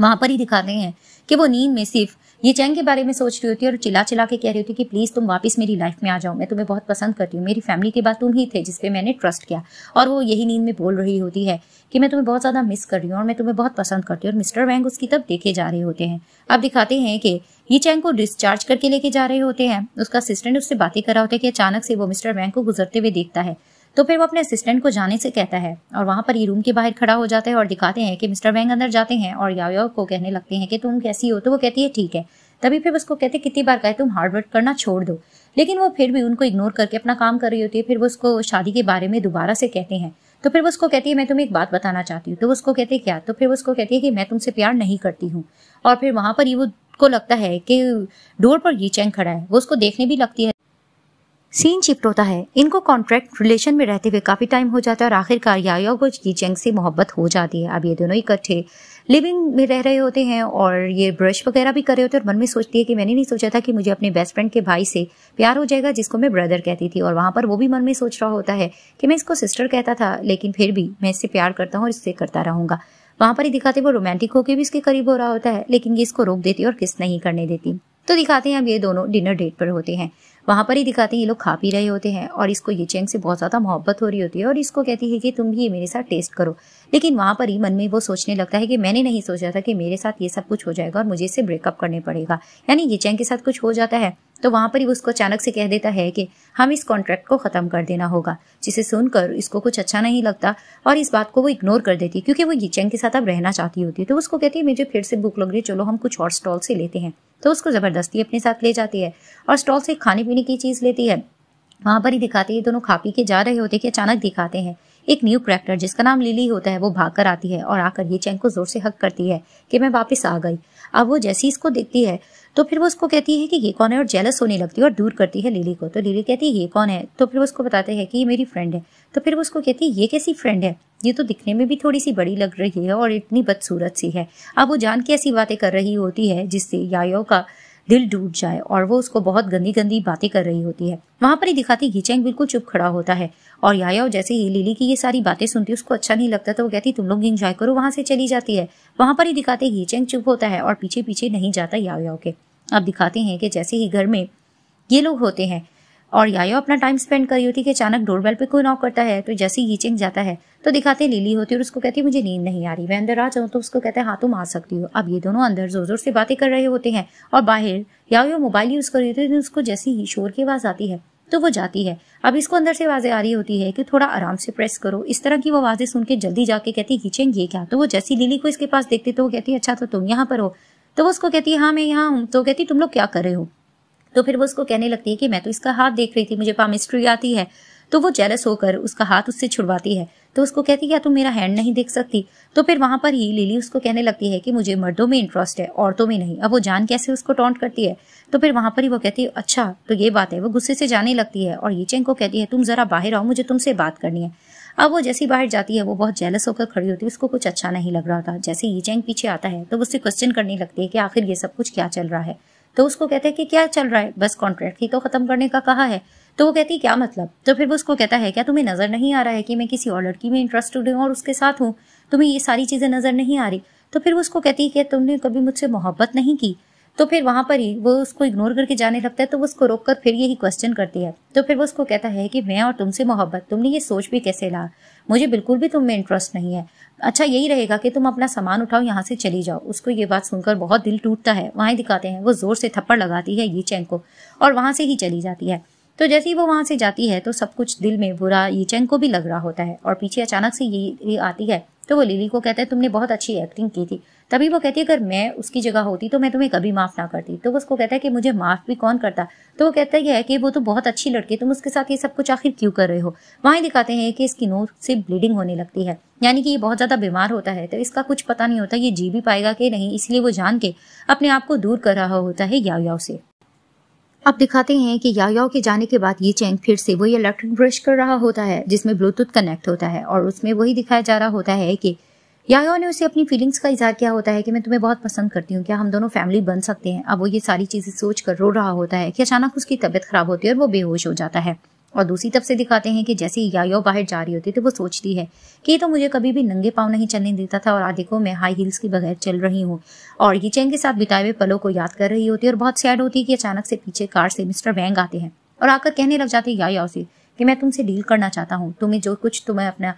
Speaker 1: वहां पर ही दिखाते हैं कि वो नींद में सिर्फ ये चैन के बारे में सोच रही होती है और चिल्ला चिल्ला के कह रही होती है कि प्लीज़ तुम वापस मेरी लाइफ में आ जाओ मैं तुम्हें बहुत पसंद करती हूँ मेरी फैमिली के बाद तुम ही थे जिसपे मैंने ट्रस्ट किया और वो यही नींद में बोल रही होती है कि मैं तुम्हें बहुत ज़्यादा मिस कर रही हूँ और मैं तुम्हें बहुत पसंद करती हूँ और मिस्टर वैंग उसकी तब देखे जा रहे होते हैं अब दिखाते हैं कि ये चैंग को डिस्चार्ज करके लेके जा रहे होते हैं उसका असिस्टेंट उससे बातें कर रहा होता है कि अचानक से वो मिस्टर वैंग को गुजरते हुए देखता है तो फिर वो अपने असिस्टेंट को जाने से कहता है और वहाँ पर ही रूम के बाहर खड़ा हो जाता है और दिखाते हैं कि मिस्टर बैंग अंदर जाते हैं और या को कहने लगते हैं कि तुम कैसी हो तो वो कहती है ठीक है तभी फिर उसको कहते कितनी बार कहे तुम हार्ड वर्क करना छोड़ दो लेकिन वो फिर भी उनको इग्नोर करके अपना काम कर रही होती है फिर वो उसको शादी के बारे में दोबारा से कहते हैं तो फिर वो उसको कहती है मैं तुम्हें एक बात बताना चाहती हूँ तो उसको कहते क्या तो फिर उसको कहती है कि मैं तुमसे प्यार नहीं करती हूँ और फिर वहां पर ही वो को लगता है कि डोर पर ये चैंग खड़ा है वो उसको देखने भी लगती है सीन शिफ्ट होता है इनको कॉन्ट्रैक्ट रिलेशन में रहते हुए काफ़ी टाइम हो जाता है और आखिरकार यायोगोज की जंग से मोहब्बत हो जाती है अब ये दोनों इकट्ठे लिविंग में रह रहे होते हैं और ये ब्रश वगैरह भी कर रहे होते हैं और मन में सोचती है कि मैंने नहीं सोचा था कि मुझे अपने बेस्ट फ्रेंड के भाई से प्यार हो जाएगा जिसको मैं ब्रदर कहती थी और वहाँ पर वो भी मन में सोच रहा होता है कि मैं इसको सिस्टर कहता था लेकिन फिर भी मैं इससे प्यार करता हूँ और इससे करता रहूँगा वहाँ पर ही दिखाते वो रोमांटिक होकर भी इसके करीब हो रहा होता है लेकिन ये इसको रोक देती और किस नहीं करने देती तो दिखाते हैं अब ये दोनों डिनर डेट पर होते हैं वहाँ पर ही दिखाते हैं ये लोग खा पी रहे होते हैं और इसको ये चेंग से बहुत ज़्यादा मोहब्बत हो रही होती है और इसको कहती है कि तुम भी ये मेरे साथ टेस्ट करो लेकिन वहाँ पर ही मन में वो सोचने लगता है कि मैंने नहीं सोचा था कि मेरे साथ ये सब कुछ हो जाएगा और मुझे इसे ब्रेकअप करने पड़ेगा यानी ये चेंग के साथ कुछ हो जाता है तो वहाँ पर ही उसको अचानक से कह देता है कि हम इस कॉन्ट्रैक्ट को ख़त्म कर देना होगा जिसे सुनकर इसको कुछ अच्छा नहीं लगता और इस बात को वो इग्नोर कर देती है क्योंकि वो ये चेंग के साथ अब रहना चाहती होती है तो उसको कहती है मुझे फिर से भूख लग रही है चलो हम कुछ और स्टॉल से लेते हैं तो उसको ज़बरदस्ती अपने साथ ले जाती है और स्टॉल से खाने पीने की चीज़ लेती है वहां पर ही दिखाती है दोनों खा पी के जा रहे होते कि अचानक दिखाते हैं एक न्यू करेक्टर जिसका नाम लिली होता है वो भाग कर आती है और आकर ये चैंग को जोर से हक करती है कि मैं वापस आ गई अब वो जैसी इसको देखती है तो फिर वो उसको कहती है कि ये कौन है और जेलस होने लगती है और दूर करती है लिली को तो लिली कहती है ये कौन है तो फिर उसको बताते हैं कि ये मेरी फ्रेंड है तो फिर वो उसको कहती है ये कैसी फ्रेंड है ये तो दिखने में भी थोड़ी सी बड़ी लग रही है और इतनी बदसूरत सी है अब वो जान के ऐसी बातें कर रही होती है जिससे यायो का दिल डूब जाए और वो उसको बहुत गंदी गंदी बातें कर रही होती है वहां पर ही दिखाती चैंग बिल्कुल चुप खड़ा होता है और यायाओ जैसे ही लिली की ये सारी बातें सुनती है उसको अच्छा नहीं लगता तो वो कहती तुम लोग इंजॉय करो वहां से चली जाती है वहां पर ही दिखाते चैंग चुप होता है और पीछे पीछे नहीं जाता यायाओ के अब दिखाते हैं कि जैसे ही घर में ये लोग होते हैं और यायो अपना टाइम स्पेंड कर रही होती है कि अचानक डोरबेल पे कोई नॉक करता है तो जैसे ही चिंग जाता है तो दिखाते हैं लीली होती है और उसको कहती है मुझे नींद नहीं आ रही मैं अंदर आ जाऊँ तो उसको कहते हैं हाँ तुम आ सकती हो अब ये दोनों अंदर जोर जोर से बातें कर रहे होते हैं और बाहर यायो मोबाइल यूज़ कर रही होती है तो उसको जैसे ही शोर की आवाज़ आती है तो वो जाती है अब इसको अंदर से आवाज़ें आ रही होती है कि थोड़ा आराम से प्रेस करो इस तरह की वो आवाज़ें सुन के जल्दी जाके कहती है ये क्या तो वो जैसी लीली को इसके पास देखती तो वो कहती है अच्छा तो तुम यहाँ पर हो तो वो उसको कहती है हाँ मैं यहाँ हूँ तो कहती तुम लोग क्या कर रहे हो तो फिर वो उसको कहने लगती है कि मैं तो इसका हाथ देख रही थी मुझे पामिस्ट्री आती है तो वो जेलस होकर उसका हाथ उससे छुड़वाती है तो उसको कहती क्या तुम मेरा हैंड नहीं देख सकती तो फिर वहां पर ही लिली उसको कहने लगती है कि मुझे मर्दों में इंटरेस्ट है औरतों में नहीं अब वो जान कैसे उसको टॉन्ट करती है तो फिर वहां पर ही वो कहती है अच्छा तो ये बात है वो गुस्से से जाने लगती है और ये चेंग को कहती है तुम जरा बाहर आओ मुझे तुमसे बात करनी है अब वो जैसी बाहर जाती है वो बहुत जेलस होकर खड़ी होती है उसको कुछ अच्छा नहीं लग रहा था जैसे ये चैंग पीछे आता है तो उससे क्वेश्चन करने लगती है कि आखिर ये सब कुछ क्या चल रहा है तो उसको कहते हैं कि क्या चल रहा है बस कॉन्ट्रैक्ट ही तो खत्म करने का कहा है तो वो कहती है क्या मतलब तो फिर वो उसको कहता है क्या तुम्हें नजर नहीं आ रहा है कि मैं किसी और लड़की में इंटरेस्टेड हूँ और उसके साथ हूँ तुम्हें ये सारी चीजें नजर नहीं आ रही तो फिर वो उसको कहती है कि तुमने कभी मुझसे मोहब्बत नहीं की तो फिर वहां पर ही वो उसको इग्नोर करके जाने लगता है तो वो उसको रोक कर फिर यही क्वेश्चन करती है तो फिर वो उसको कहता है कि मैं और तुमसे मोहब्बत तुमने ये सोच भी कैसे ला मुझे बिल्कुल भी तुम में इंटरेस्ट नहीं है अच्छा यही रहेगा कि तुम अपना सामान उठाओ यहाँ से चली जाओ उसको ये बात सुनकर बहुत दिल टूटता है वहां दिखाते हैं वो ज़ोर से थप्पड़ लगाती है ये चैंग को और वहां से ही चली जाती है तो जैसे ही वो वहाँ से जाती है तो सब कुछ दिल में बुरा ये चैंग को भी लग रहा होता है और पीछे अचानक से ये आती है तो वो लिली को कहता है तुमने बहुत अच्छी एक्टिंग की थी तभी वो कहती है अगर मैं उसकी जगह होती तो मैं तुम्हें कभी माफ़ ना करती तो वो उसको कहता है कि मुझे माफ़ भी कौन करता तो वो कहता है कि वो तो बहुत अच्छी लड़की तुम उसके साथ ये सब कुछ आखिर क्यों कर रहे हो वहां दिखाते हैं कि इसकी नोज से ब्लीडिंग होने लगती है यानी कि ये बहुत ज़्यादा बीमार होता है तो इसका कुछ पता नहीं होता ये जी भी पाएगा कि नहीं इसलिए वो जान के अपने आप को दूर कर रहा होता है याव याव से अब दिखाते हैं कि याओ के जाने के बाद ये चैंग फिर से वही इलेक्ट्रिक ब्रश कर रहा होता है जिसमें ब्लूटूथ कनेक्ट होता है और उसमें वही दिखाया जा रहा होता है कि याओ ने उसे अपनी फीलिंग्स का इजहार किया होता है कि मैं तुम्हें बहुत पसंद करती हूँ क्या हम दोनों फैमिली बन सकते हैं अब वो ये सारी चीज़ें सोच कर रो रहा होता है कि अचानक उसकी तबीयत खराब होती है और वो बेहोश हो जाता है और दूसरी तरफ से दिखाते हैं कि जैसे यायो बाहर जा रही होती तो वो सोचती है कि तो मुझे कभी भी नंगे पाँव नहीं चलने देता था और आधे देखो मैं हाई हील्स के बगैर चल रही हूँ और ये चैन के साथ बिताए हुए पलों को याद कर रही होती है और बहुत सैड होती है कि अचानक से पीछे कार से मिस्टर वैंग आते हैं और आकर कहने लग जाते या से कि मैं तुमसे डील करना चाहता हूँ तुम्हें जो कुछ तुम्हें अपना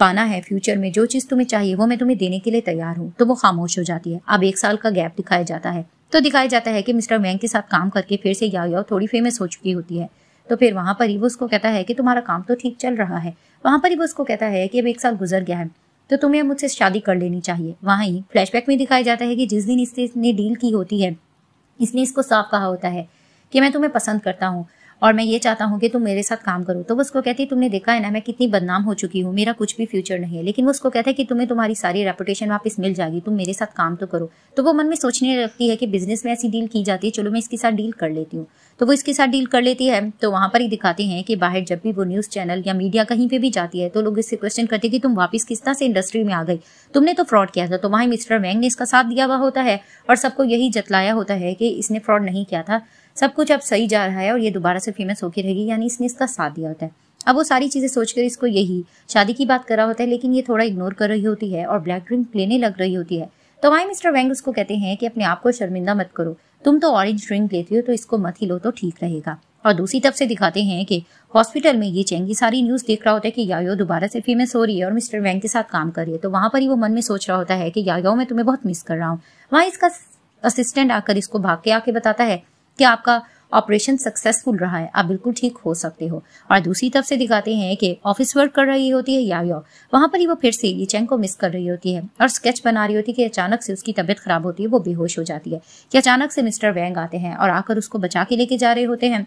Speaker 1: पाना है फ्यूचर में जो चीज़ तुम्हें चाहिए वो मैं तुम्हें देने के लिए तैयार हूँ तो वो खामोश हो जाती है अब एक साल का गैप दिखाया जाता है तो दिखाया जाता है कि मिस्टर वैंग के साथ काम करके फिर से या थोड़ी फेमस हो चुकी होती है तो फिर वहां पर ही वो उसको कहता है कि तुम्हारा काम तो ठीक चल रहा है वहां पर ही वो उसको कहता है कि अब एक साल गुजर गया है तो तुम्हें मुझसे शादी कर लेनी चाहिए वहाँ ही फ्लैशबैक में दिखाया जाता है कि जिस दिन इसने डील की होती है इसने इसको साफ कहा होता है कि मैं तुम्हें पसंद करता हूँ और मैं ये चाहता हूँ कि तुम मेरे साथ काम करो तो वो उसको कहती है तुमने देखा है ना मैं कितनी बदनाम हो चुकी हूँ मेरा कुछ भी फ्यूचर नहीं है लेकिन वो उसको कहता है कि तुम्हें तुम्हारी सारी रेपुटेशन वापस मिल जाएगी तुम मेरे साथ काम तो करो तो वो मन में सोचने लगती है कि बिजनेस में ऐसी डील की जाती है चलो मैं इसके साथ डील कर लेती हूँ तो वो इसके साथ डील कर लेती है तो वहाँ पर ही दिखाते हैं कि बाहर जब भी वो न्यूज़ चैनल या मीडिया कहीं पे भी जाती है तो लोग इससे क्वेश्चन करते हैं कि तुम वापस किस तरह से इंडस्ट्री में आ गई तुमने तो फ्रॉड किया था तो वहाँ मिस्टर वैंग ने इसका साथ दिया हुआ होता है और सबको यही जतलाया होता है कि इसने फ्रॉड नहीं किया था सब कुछ अब सही जा रहा है और ये दोबारा से फेमस होकर रहेगी यानी इसने इसका साथ दिया होता है अब वो सारी चीज़ें सोचकर इसको यही शादी की बात कर रहा होता है लेकिन ये थोड़ा इग्नोर कर रही होती है और ब्लैक ड्रिंक लेने लग रही होती है तो वाई मिस्टर वैंग उसको कहते हैं कि अपने आप को शर्मिंदा मत करो तुम तो ऑरेंज ड्रिंक लेती हो तो इसको मत ही लो तो ठीक रहेगा और दूसरी तरफ से दिखाते हैं कि हॉस्पिटल में ये चेंगी सारी न्यूज़ देख रहा होता है कि यायो दोबारा से फेमस हो रही है और मिस्टर वैंग के साथ काम कर रही है तो वहाँ पर ही वो मन में सोच रहा होता है कि यायो मैं तुम्हें बहुत मिस कर रहा हूँ वहां इसका असिस्टेंट आकर इसको भाग के आके बताता है कि आपका ऑपरेशन सक्सेसफुल रहा है आप बिल्कुल ठीक हो सकते हो और दूसरी तरफ से दिखाते हैं कि ऑफिस वर्क कर रही होती है या या वहां पर ही वो फिर से ये चैंग को मिस कर रही होती है और स्केच बना रही होती है कि अचानक से उसकी तबीयत खराब होती है वो बेहोश हो जाती है कि अचानक से मिस्टर वैंग आते हैं और आकर उसको बचा के लेके जा रहे होते हैं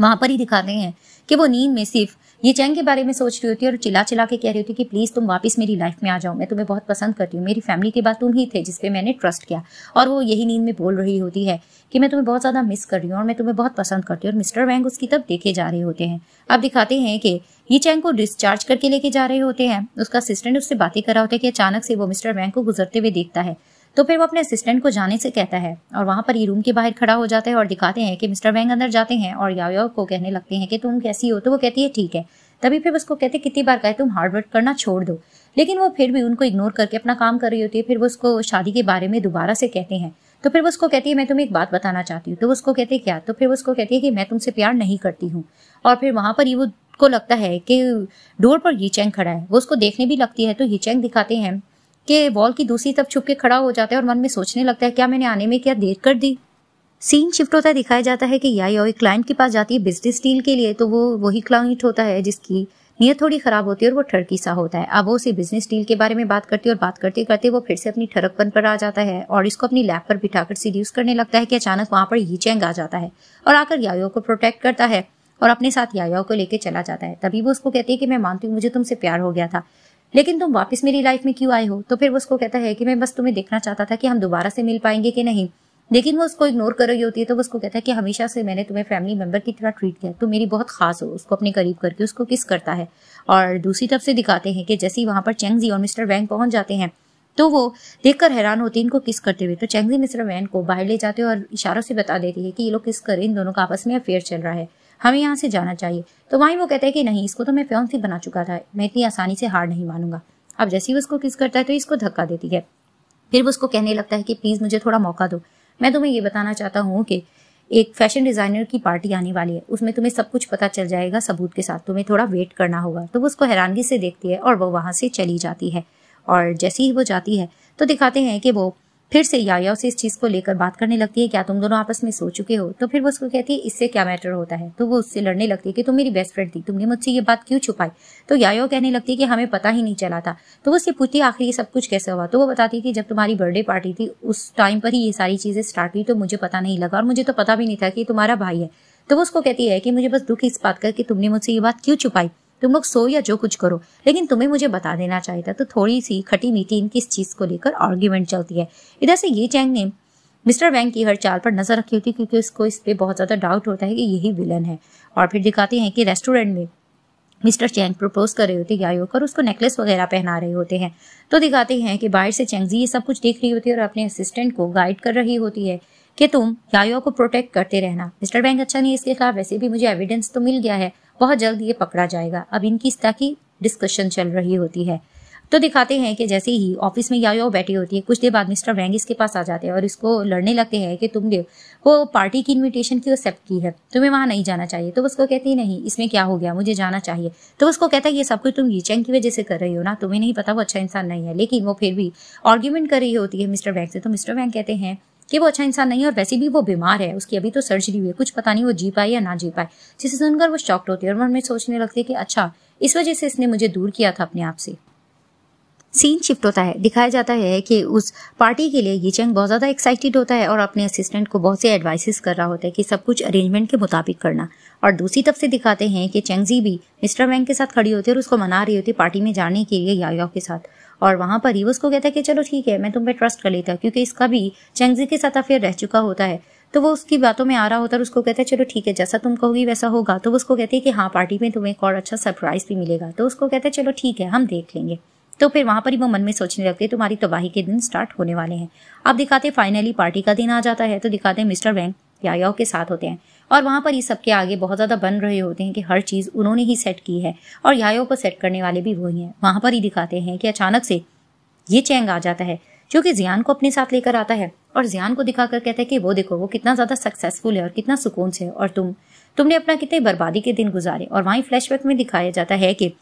Speaker 1: वहां पर ही दिखाते हैं कि वो नींद में सिर्फ ये चैन के बारे में सोच रही होती है और चिल्ला चिल्ला के कह रही होती है कि प्लीज़ तुम वापस मेरी लाइफ में आ जाओ मैं तुम्हें बहुत पसंद करती हूँ मेरी फैमिली के बाद तुम ही थे जिसपे मैंने ट्रस्ट किया और वो यही नींद में बोल रही होती है कि मैं तुम्हें बहुत ज़्यादा मिस कर रही हूँ और मैं तुम्हें बहुत पसंद करती हूँ और मिस्टर वैंग उसकी तब देखे जा रहे होते हैं अब दिखाते हैं कि ये चैंग को डिस्चार्ज करके लेके जा रहे होते हैं उसका असिस्टेंट उससे बातें कर रहा होता है कि अचानक से वो मिस्टर वैंग को गुजरते हुए देखता है तो फिर वो अपने असिस्टेंट को जाने से कहता है और वहां पर ही रूम के बाहर खड़ा हो जाता है और दिखाते हैं कि मिस्टर बैंग अंदर जाते हैं और या को कहने लगते हैं कि तुम कैसी हो तो वो कहती है ठीक है तभी फिर उसको कहते कितनी बार कहे तुम हार्ड वर्क करना छोड़ दो लेकिन वो फिर भी उनको इग्नोर करके अपना काम कर रही होती है फिर वो उसको शादी के बारे में दोबारा से कहते हैं तो फिर वो उसको कहती है मैं तुम्हें एक बात बताना चाहती हूँ तो उसको कहते क्या तो फिर उसको कहती है कि मैं तुमसे प्यार नहीं करती हूँ और फिर वहां पर ही वो को लगता है कि डोर पर ही चैंग खड़ा है वो उसको देखने भी लगती है तो ही चैंग दिखाते हैं कि वॉल की दूसरी तरफ छुप के खड़ा हो जाता है और मन में सोचने लगता है क्या मैंने आने में क्या देर कर दी सीन शिफ्ट होता है दिखाया जाता है कि यो एक क्लाइंट के पास जाती है बिजनेस डील के लिए तो वो वही क्लाइंट होता है जिसकी नीयत थोड़ी खराब होती है और वो ठरकी सा होता है अब वो उसे बिजनेस डील के बारे में बात करती है और बात करते करते वो फिर से अपनी ठरकपन पर आ जाता है और इसको अपनी लैब पर बिठा कर सीड्यूस करने लगता है कि अचानक वहां पर ही चैंग आ जाता है और आकर यायो को प्रोटेक्ट करता है और अपने साथ यायाओ को लेकर चला जाता है तभी वो उसको कहती है कि मैं मानती हूँ मुझे तुमसे प्यार हो गया था लेकिन तुम वापस मेरी लाइफ में क्यों आए हो तो फिर वो उसको कहता है कि मैं बस तुम्हें देखना चाहता था कि हम दोबारा से मिल पाएंगे कि नहीं लेकिन वो उसको इग्नोर कर रही होती है तो वो उसको कहता है कि हमेशा से मैंने तुम्हें फैमिली मेंबर की तरह ट्रीट किया तो मेरी बहुत खास हो उसको अपने करीब करके उसको किस करता है और दूसरी तरफ से दिखाते हैं कि जैसे ही वहाँ पर चैंगजी और मिस्टर वैंग पहुंच जाते हैं तो वो देखकर हैरान होती है इनको किस करते हुए तो चैंगजी मिस्टर वैन को बाहर ले जाते हैं और इशारों से बता देती है कि ये लोग किस कर इन दोनों का आपस में अफेयर चल रहा है हमें यहाँ से जाना चाहिए तो वहीं वो कहता है कि नहीं इसको तो मैं फ्योन से बना चुका था मैं इतनी आसानी से हार नहीं मानूंगा अब जैसे ही उसको किस करता है तो इसको धक्का देती है फिर वो उसको कहने लगता है कि प्लीज़ मुझे थोड़ा मौका दो मैं तुम्हें ये बताना चाहता हूँ कि एक फैशन डिज़ाइनर की पार्टी आने वाली है उसमें तुम्हें सब कुछ पता चल जाएगा सबूत के साथ तुम्हें थोड़ा वेट करना होगा तो वो उसको हैरानगी से देखती है और वो वहां से चली जाती है और जैसे ही वो जाती है तो दिखाते हैं कि वो फिर से याया से इस चीज़ को लेकर बात करने लगती है क्या तुम दोनों आपस में सो चुके हो तो फिर वो उसको कहती है इससे क्या मैटर होता है तो वो उससे लड़ने लगती है कि तुम मेरी बेस्ट फ्रेंड थी तुमने मुझसे ये बात क्यों छुपाई तो यायो कहने लगती है कि हमें पता ही नहीं चला था तो वो उससे पूछती है आखिर ये सब कुछ कैसे हुआ तो वो बताती थी जब तुम्हारी बर्थडे पार्टी थी उस टाइम पर ही ये सारी चीज़ें स्टार्ट हुई तो मुझे पता नहीं लगा और मुझे तो पता भी नहीं था कि तुम्हारा भाई है तो वो उसको कहती है कि मुझे बस दुख इस बात का कि तुमने मुझसे ये बात क्यों छुपाई तुम लोग सो या जो कुछ करो लेकिन तुम्हें मुझे बता देना चाहिए था तो थोड़ी सी खटी मीठी इनकी इस चीज़ को लेकर आर्ग्यूमेंट चलती है इधर से ये चैंग ने मिस्टर वैंग की हर चाल पर नजर रखी होती है क्योंकि उसको इस पर बहुत ज़्यादा डाउट होता है कि यही विलन है और फिर दिखाते हैं कि रेस्टोरेंट में मिस्टर चैंग प्रपोज कर रहे होते यायो कर उसको नेकलेस वगैरह पहना रहे होते हैं तो दिखाते हैं कि बाहर से चैंगजी ये सब कुछ देख रही होती है और अपने असिस्टेंट को गाइड कर रही होती है कि तुम यायो को प्रोटेक्ट करते रहना मिस्टर बैंक अच्छा नहीं इसके खिलाफ वैसे भी मुझे एविडेंस तो मिल गया है बहुत जल्द ये पकड़ा जाएगा अब इनकी इस तरह की डिस्कशन चल रही होती है तो दिखाते हैं कि जैसे ही ऑफिस में यायो बैठी होती है कुछ देर बाद मिस्टर वैंग इसके पास आ जाते हैं और इसको लड़ने लगते हैं कि तुम वो पार्टी की इनविटेशन क्यों एक्सेप्ट की है तुम्हें वहाँ नहीं जाना चाहिए तो उसको कहती है नहीं इसमें क्या हो गया मुझे जाना चाहिए तो उसको कहता है ये सब कुछ तुम ये चैंग की वजह से कर रही हो ना तुम्हें नहीं पता वो अच्छा इंसान नहीं है लेकिन वो फिर भी आर्ग्यूमेंट कर रही होती है मिस्टर वैंग से तो मिस्टर वैंग कहते हैं कि वो अच्छा इंसान नहीं है और वैसे भी वो बीमार है उसकी अभी तो सर्जरी हुई है कुछ पता नहीं वो जी पाए या ना जी पाए जिसे सुनकर वो शॉक्ट होती है और मन में सोचने लगती है कि अच्छा इस वजह से इसने मुझे दूर किया था अपने आप से सीन शिफ्ट होता है दिखाया जाता है कि उस पार्टी के लिए ये चंग बहुत ज़्यादा एक्साइटेड होता है और अपने असिस्टेंट को बहुत से एडवाइसेस कर रहा होता है कि सब कुछ अरेंजमेंट के मुताबिक करना और दूसरी तरफ से दिखाते हैं कि चंगजी भी मिस्टर वैंग के साथ खड़ी होती है और उसको मना रही होती है पार्टी में जाने के लिए याओ के साथ और वहां पर ही उसको कहता है कि चलो ठीक है मैं तुम पे ट्रस्ट कर लेता क्योंकि इसका भी चेंगजी के साथ अफेयर रह चुका होता है तो वो उसकी बातों में आ रहा होता है उसको कहता है चलो ठीक है जैसा तुम कहोगी वैसा होगा तो वो उसको कहती है कि हाँ पार्टी में तुम्हें एक और अच्छा सरप्राइज भी मिलेगा तो उसको कहता है चलो ठीक है हम देख लेंगे तो फिर वहां पर ही वो मन में सोचने लगते तुम्हारी तबाही के दिन स्टार्ट होने वाले हैं अब दिखाते फाइनली पार्टी का दिन आ जाता है तो दिखाते मिस्टर बैंक याओ के साथ होते हैं और वहाँ पर ये सबके आगे बहुत ज़्यादा बन रहे होते हैं कि हर चीज़ उन्होंने ही सेट की है और यायो को सेट करने वाले भी वही हैं वहाँ पर ही दिखाते हैं कि अचानक से ये चैंग आ जाता है जो कि जियान को अपने साथ लेकर आता है और जियान को दिखाकर कहता है कि वो देखो वो कितना ज़्यादा सक्सेसफुल है और कितना सुकून से है और तुम तुमने अपना कितने बर्बादी के दिन गुजारे और वहीं फ्लैशबैक में दिखाया जाता है कि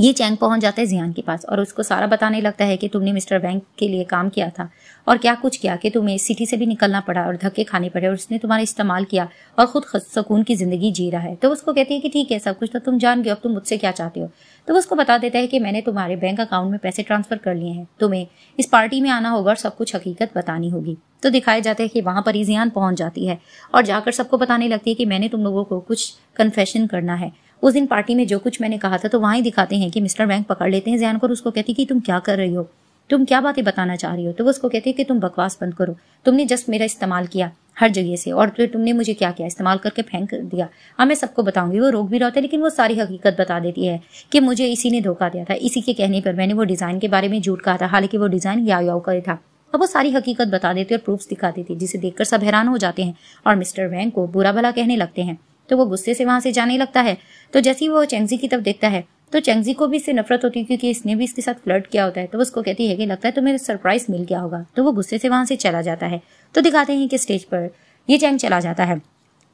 Speaker 1: ये चैंग पहुंच जाता है जियान के पास और उसको सारा बताने लगता है कि तुमने मिस्टर वैंग के लिए काम किया था और क्या कुछ किया कि तुम्हें सिटी से भी निकलना पड़ा और धक्के खाने पड़े और उसने तुम्हारा इस्तेमाल किया और खुद सुकून की ज़िंदगी जी रहा है तो उसको कहती है कि ठीक है सब कुछ तो तुम जान गए अब तुम मुझसे क्या चाहते हो तो उसको बता देता है कि मैंने तुम्हारे बैंक अकाउंट में पैसे ट्रांसफ़र कर लिए हैं तुम्हें इस पार्टी में आना होगा और सब कुछ हकीकत बतानी होगी तो दिखाया जाता है कि वहां पर ईजियान पहुंच जाती है और जाकर सबको बताने लगती है कि मैंने तुम लोगों को कुछ कन्फेशन करना है उस दिन पार्टी में जो कुछ मैंने कहा था तो वहाँ ही दिखाते हैं कि मिस्टर बैंक पकड़ लेते हैं जैन उसको कहती कि तुम क्या कर रही हो तुम क्या बातें बताना चाह रही हो तो वो उसको कहते हैं कि तुम बकवास बंद करो तुमने जस्ट मेरा इस्तेमाल किया हर जगह से और फिर तो तुमने मुझे क्या किया इस्तेमाल करके फेंक दिया अब हाँ, मैं सबको बताऊंगी वो रोक भी रहा होता है लेकिन वो सारी हकीकत बता देती है कि मुझे इसी ने धोखा दिया था इसी के कहने पर मैंने वो डिज़ाइन के बारे में झूठ कहा था हालांकि वो डिज़ाइन या याव करे था अब वो सारी हकीकत बता देती और प्रूफ्स दिखा देती जिसे देखकर सब हैरान हो जाते हैं और मिस्टर वैंग को बुरा भला कहने लगते हैं तो वो गुस्से से वहां से जाने लगता है तो जैसे ही वो चेंगजी की तरफ देखता है तो चेंगजी को भी इससे नफरत होती है क्योंकि इसने भी इसके साथ फ्लर्ट किया होता है तो उसको कहती है कि लगता है तुम्हें तो सरप्राइज मिल गया होगा तो वो गुस्से से वहां से चला जाता है तो दिखाते हैं कि स्टेज पर ये चैंग चला जाता है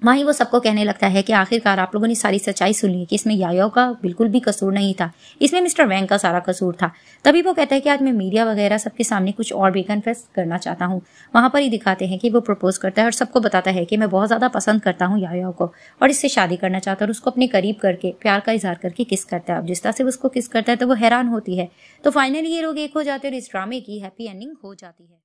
Speaker 1: वहीं वो सबको कहने लगता है कि आखिरकार आप लोगों ने सारी सच्चाई सुन ली कि इसमें यायो का बिल्कुल भी कसूर नहीं था इसमें मिस्टर वैंग का सारा कसूर था तभी वो कहता है कि आज मैं मीडिया वगैरह सबके सामने कुछ और भी कन्फेस करना चाहता हूँ वहाँ पर ही दिखाते हैं कि वो प्रपोज करता है और सबको बताता है कि मैं बहुत ज़्यादा पसंद करता हूँ यायो को और इससे शादी करना चाहता है और उसको अपने करीब करके प्यार का इजहार करके किस करता है और जिस तरह से उसको किस करता है तो वो हैरान होती है तो फाइनली ये लोग एक हो जाते हैं और इस ड्रामे की हैप्पी एंडिंग हो जाती है